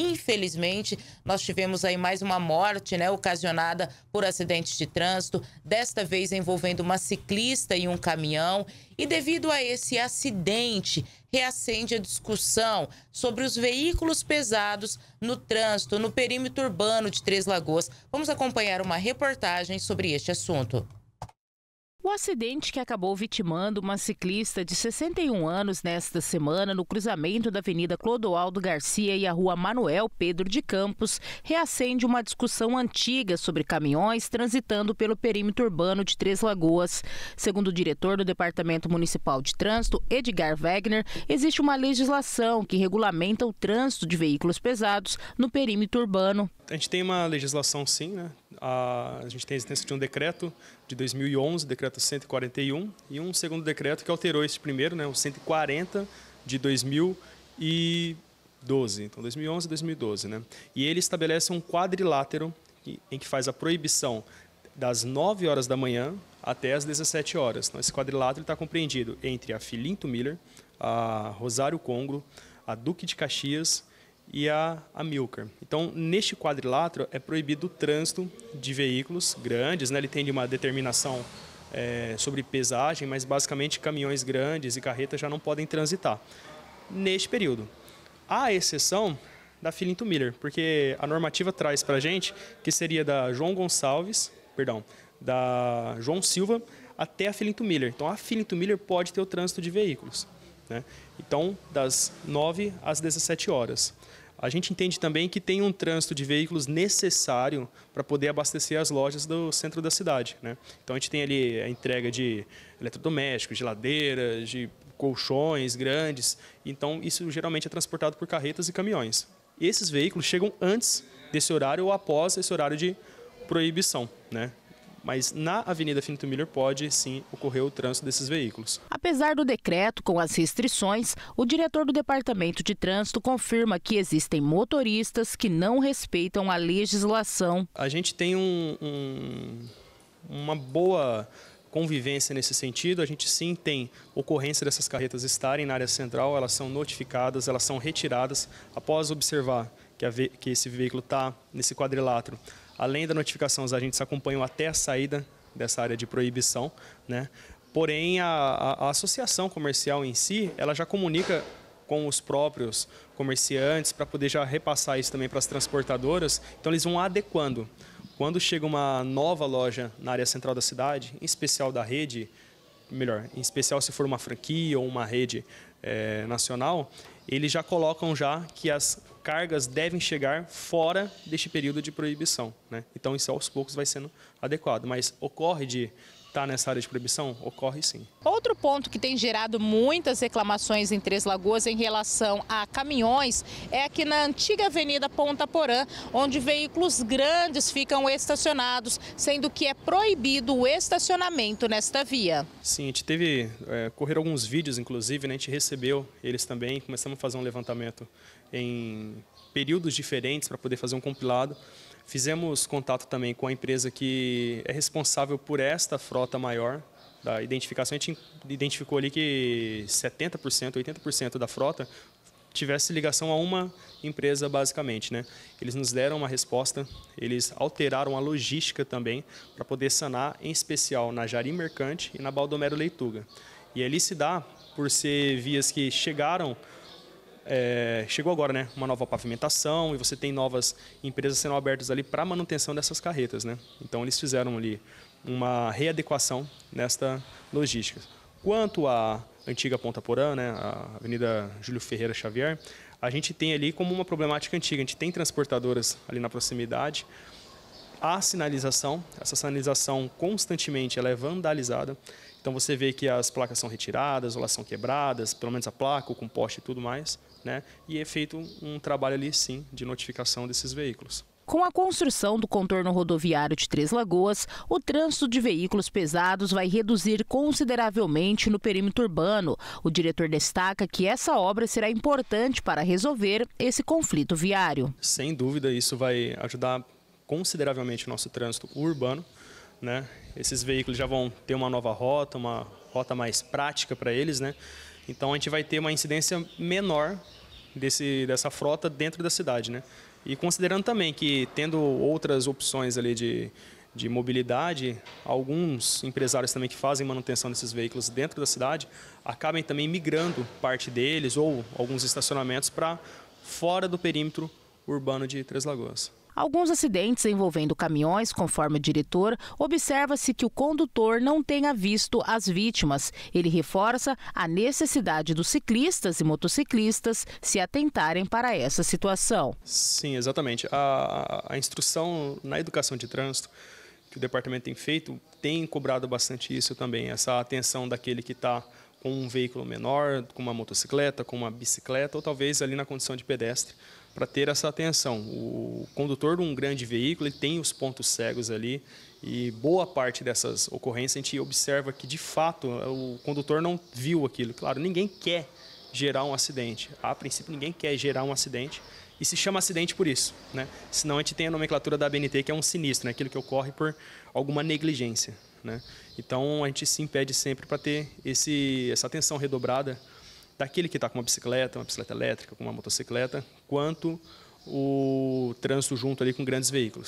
Infelizmente, nós tivemos aí mais uma morte, né, ocasionada por acidentes de trânsito, desta vez envolvendo uma ciclista e um caminhão. E devido a esse acidente, reacende a discussão sobre os veículos pesados no trânsito, no perímetro urbano de Três Lagoas. Vamos acompanhar uma reportagem sobre este assunto. O acidente que acabou vitimando uma ciclista de 61 anos nesta semana no cruzamento da Avenida Clodoaldo Garcia e a Rua Manuel Pedro de Campos reacende uma discussão antiga sobre caminhões transitando pelo perímetro urbano de Três Lagoas. Segundo o diretor do Departamento Municipal de Trânsito, Edgar Wegner, existe uma legislação que regulamenta o trânsito de veículos pesados no perímetro urbano. A gente tem uma legislação sim, né? a, gente tem a existência de um decreto de 2011, decreto 141, e um segundo decreto que alterou esse primeiro, né, o 140 de 2012. Então, 2011 e 2012. Né? E ele estabelece um quadrilátero em que faz a proibição das 9 horas da manhã até as 17 horas. Então, esse quadrilátero está compreendido entre a Filinto Miller, a Rosário Congro, a Duque de Caxias e a Amilcar. Então, neste quadrilátero é proibido o trânsito de veículos grandes, né? ele tem uma determinação é, sobre pesagem, mas basicamente caminhões grandes e carretas já não podem transitar neste período. A exceção da Filinto Miller, porque a normativa traz para a gente que seria da João Gonçalves, perdão, da João Silva até a Filinto Miller. Então, a Filinto Miller pode ter o trânsito de veículos. Né? Então, das 9 às 17 horas. A gente entende também que tem um trânsito de veículos necessário para poder abastecer as lojas do centro da cidade. Né? Então a gente tem ali a entrega de eletrodomésticos, geladeiras, de colchões grandes. Então isso geralmente é transportado por carretas e caminhões. E esses veículos chegam antes desse horário ou após esse horário de proibição. Né? mas na Avenida Finito Miller pode sim ocorrer o trânsito desses veículos. Apesar do decreto com as restrições, o diretor do Departamento de Trânsito confirma que existem motoristas que não respeitam a legislação. A gente tem um, um, uma boa convivência nesse sentido. A gente sim tem ocorrência dessas carretas estarem na área central, elas são notificadas, elas são retiradas após observar que, a, que esse veículo está nesse quadrilátero Além da notificação, os agentes acompanham até a saída dessa área de proibição, né? Porém, a, a, a associação comercial em si, ela já comunica com os próprios comerciantes para poder já repassar isso também para as transportadoras. Então eles vão adequando. Quando chega uma nova loja na área central da cidade, em especial da rede, melhor, em especial se for uma franquia ou uma rede é, nacional, eles já colocam já que as cargas devem chegar fora deste período de proibição. Né? Então, isso aos poucos vai sendo adequado. Mas ocorre de está nessa área de proibição? Ocorre sim. Outro ponto que tem gerado muitas reclamações em Três Lagoas em relação a caminhões é aqui na antiga Avenida Ponta Porã, onde veículos grandes ficam estacionados, sendo que é proibido o estacionamento nesta via. Sim, a gente teve, é, correram alguns vídeos, inclusive, né, a gente recebeu eles também, começamos a fazer um levantamento em períodos diferentes para poder fazer um compilado. Fizemos contato também com a empresa que é responsável por esta frota maior da identificação. A gente identificou ali que 70%, 80% da frota tivesse ligação a uma empresa basicamente, né? Eles nos deram uma resposta, eles alteraram a logística também para poder sanar em especial na Jari Mercante e na Baldomero Leituga. E ali se dá por ser vias que chegaram é, chegou agora né, uma nova pavimentação e você tem novas empresas sendo abertas ali para manutenção dessas carretas. Né? Então eles fizeram ali uma readequação nesta logística. Quanto à antiga Ponta Porã, né, a Avenida Júlio Ferreira Xavier, a gente tem ali como uma problemática antiga, a gente tem transportadoras ali na proximidade, a sinalização, essa sinalização constantemente ela é vandalizada, então você vê que as placas são retiradas, ou elas são quebradas, pelo menos a placa, o composto e tudo mais, né? E é feito um trabalho ali sim de notificação desses veículos. Com a construção do contorno rodoviário de Três Lagoas, o trânsito de veículos pesados vai reduzir consideravelmente no perímetro urbano. O diretor destaca que essa obra será importante para resolver esse conflito viário. Sem dúvida, isso vai ajudar consideravelmente o nosso trânsito urbano né? Esses veículos já vão ter uma nova rota, uma rota mais prática para eles, né? Então a gente vai ter uma incidência menor desse, dessa frota dentro da cidade, né? E considerando também que tendo outras opções ali de, de mobilidade, alguns empresários também que fazem manutenção desses veículos dentro da cidade acabem também migrando parte deles ou alguns estacionamentos para fora do perímetro urbano de Três Lagoas. Alguns acidentes envolvendo caminhões, conforme o diretor, observa-se que o condutor não tenha visto as vítimas. Ele reforça a necessidade dos ciclistas e motociclistas se atentarem para essa situação. Sim, exatamente. A, a instrução na educação de trânsito que o departamento tem feito tem cobrado bastante isso também, essa atenção daquele que está com um veículo menor, com uma motocicleta, com uma bicicleta, ou talvez ali na condição de pedestre, para ter essa atenção. O condutor de um grande veículo ele tem os pontos cegos ali e boa parte dessas ocorrências a gente observa que, de fato, o condutor não viu aquilo. Claro, ninguém quer gerar um acidente. A princípio, ninguém quer gerar um acidente e se chama acidente por isso. Né? Senão a gente tem a nomenclatura da ABNT, que é um sinistro, né? aquilo que ocorre por alguma negligência. Né? Então, a gente se impede sempre para ter esse, essa atenção redobrada daquele que está com uma bicicleta, uma bicicleta elétrica, com uma motocicleta, quanto o trânsito junto ali com grandes veículos.